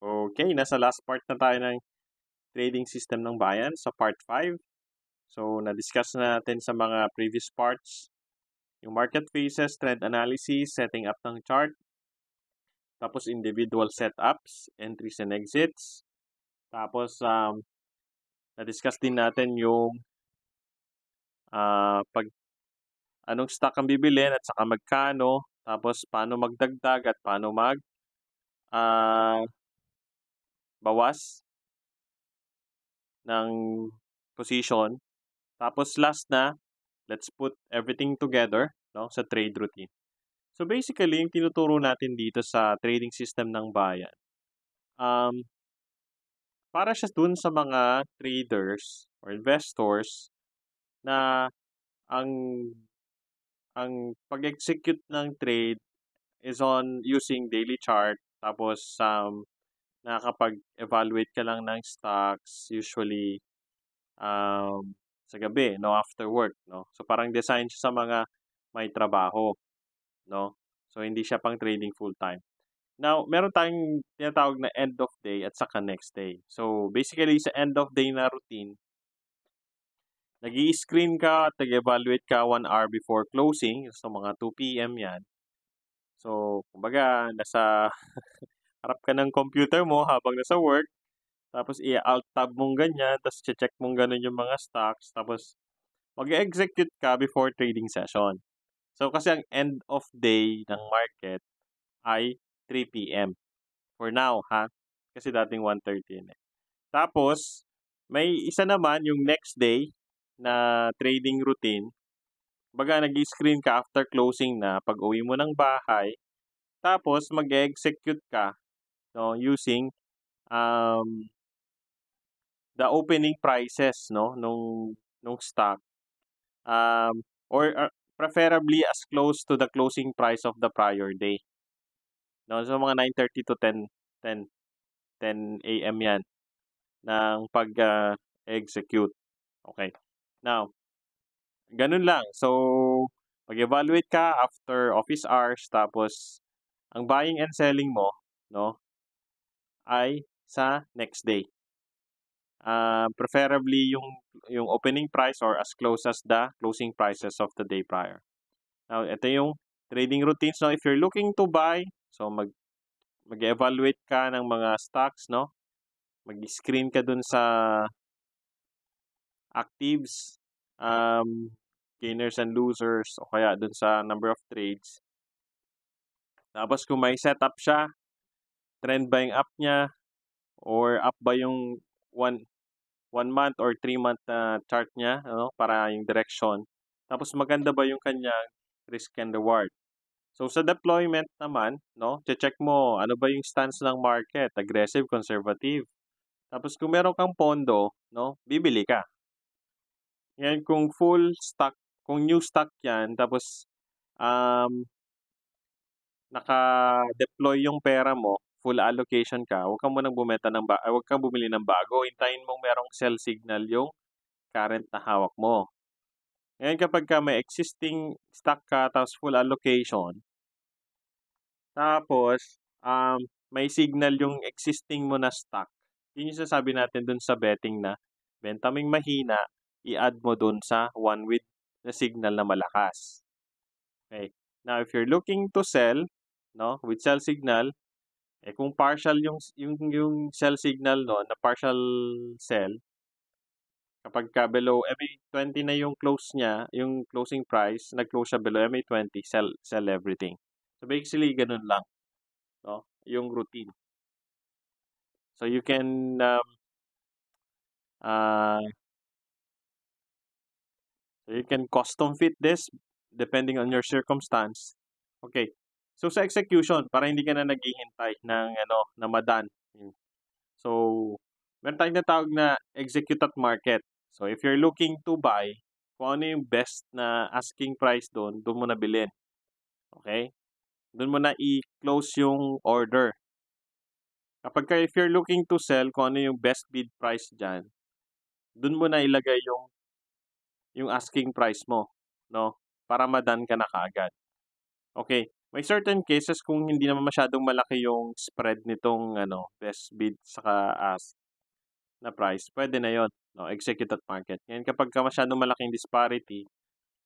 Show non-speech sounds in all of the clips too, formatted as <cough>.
Okay, nasa last part na tayo ng trading system ng bayan sa part 5. So, na-discuss na natin sa mga previous parts yung market phases, trend analysis, setting up ng chart, tapos individual setups, entries and exits, tapos um, na-discuss din natin yung uh, pag anong stock ang bibilin at saka magkano, tapos paano magdagdag at paano mag uh, bawas ng position. Tapos last na, let's put everything together no, sa trade routine. So basically, yung tinuturo natin dito sa trading system ng bayan, um, para siya dun sa mga traders or investors na ang ang pag-execute ng trade is on using daily chart tapos um, nakakapag-evaluate ka lang ng stocks usually um, sa gabi, no, after work, no. So parang design siya sa mga may trabaho, no. So hindi siya pang trading full time. Now, meron tayong tinatawag na end of day at saka next day. So basically sa end of day na routine, nag screen ka, at nag evaluate ka 1 hour before closing, so mga 2 p.m. yan. So, kumbaga, nasa <laughs> harap ka ng computer mo habang nasa work, tapos i-alt tab mong ganyan, tapos check mong ganun yung mga stocks, tapos mag-execute ka before trading session. So kasi ang end of day ng market ay 3 p.m. For now, ha? Kasi dating 1.30 na. Tapos, may isa naman yung next day na trading routine. Baga, nag-screen ka after closing na pag uwi mo ng bahay. Tapos, mag-execute ka no using um, the opening prices no nung nung stock um, or uh, preferably as close to the closing price of the prior day no so mga 9:30 to 10 10 10 AM yan ng pag uh, execute okay now ganun lang so mag-evaluate ka after office hours tapos ang buying and selling mo no ay sa next day. Uh, preferably yung yung opening price or as close as the closing prices of the day prior. Now, ito yung trading routines. Now, if you're looking to buy, so mag mag-evaluate ka ng mga stocks, no? Mag-screen ka dun sa actives, um, gainers and losers, o kaya dun sa number of trades. Tapos kung may setup siya, trend ba yung up niya or up ba yung one one month or three month na uh, chart niya ano, para yung direction. Tapos maganda ba yung kanyang risk and reward. So sa deployment naman, no, check mo ano ba yung stance ng market, aggressive, conservative. Tapos kung meron kang pondo, no, bibili ka. Yan kung full stock, kung new stock 'yan, tapos um naka-deploy yung pera mo, full allocation ka, huwag kang munang bumenta ng ba- huwag kang bumili ng bago. Hintayin mong merong sell signal yung current na hawak mo. Ngayon kapag ka may existing stock ka tapos full allocation, tapos um, may signal yung existing mo na stock. Yun yung sasabi natin dun sa betting na benta ming mahina, i-add mo dun sa one with na signal na malakas. Okay. Now, if you're looking to sell, no, with sell signal, eh kung partial yung yung yung sell signal no, na partial sell kapag ka below eh, MA20 na yung close niya, yung closing price, nag-close siya below eh, MA20, sell sell everything. So basically ganun lang, no? Yung routine. So you can um, uh, ah, so you can custom fit this depending on your circumstance. Okay. So sa execution, para hindi ka na naghihintay ng ano, na madan. Hmm. So, meron tayong natawag na execute at market. So if you're looking to buy, kung ano yung best na asking price doon, doon mo na bilhin. Okay? Doon mo na i-close yung order. Kapag ka, if you're looking to sell, kung ano yung best bid price dyan, doon mo na ilagay yung yung asking price mo, no? Para madan ka na kaagad. Okay, may certain cases kung hindi naman masyadong malaki yung spread nitong ano, best bid saka ask ah, na price, pwede na yon no, execute at market. Ngayon kapag ka masyadong malaking disparity,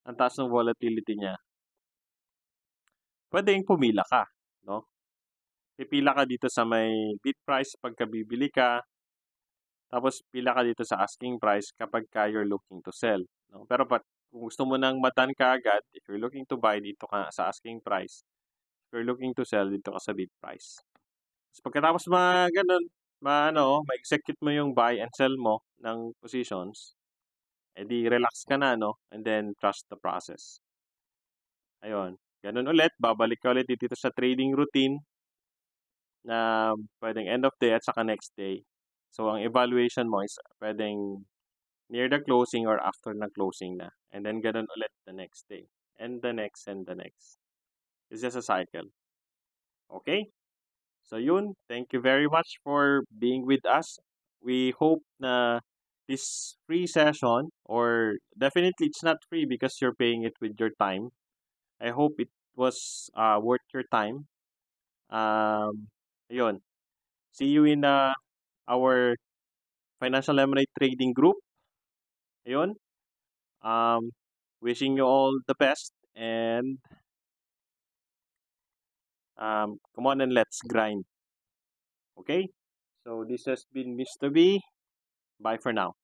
ang taas ng volatility niya, pwede yung pumila ka, no? Pipila ka dito sa may bid price pagka bibili ka, tapos pila ka dito sa asking price kapag ka you're looking to sell, no? Pero but, kung gusto mo nang matan ka agad, if you're looking to buy dito ka sa asking price, you're looking to sell dito ka sa bid price. So, pagkatapos mga ganun, ma ano, ma-execute mo yung buy and sell mo ng positions, edi relax ka na, no? And then trust the process. Ayun. Ganun ulit, babalik ka ulit dito sa trading routine na pwedeng end of day at saka next day. So, ang evaluation mo is pwedeng near the closing or after na closing na. And then, ganun ulit the next day. And the next, and the next. It's just a cycle. Okay? So yun, thank you very much for being with us. We hope na this free session or definitely it's not free because you're paying it with your time. I hope it was uh, worth your time. Um, yun. See you in uh, our Financial Lemonade Trading Group. Ayun. Um, wishing you all the best and um, come on and let's grind. Okay? So this has been Mr. B. Bye for now.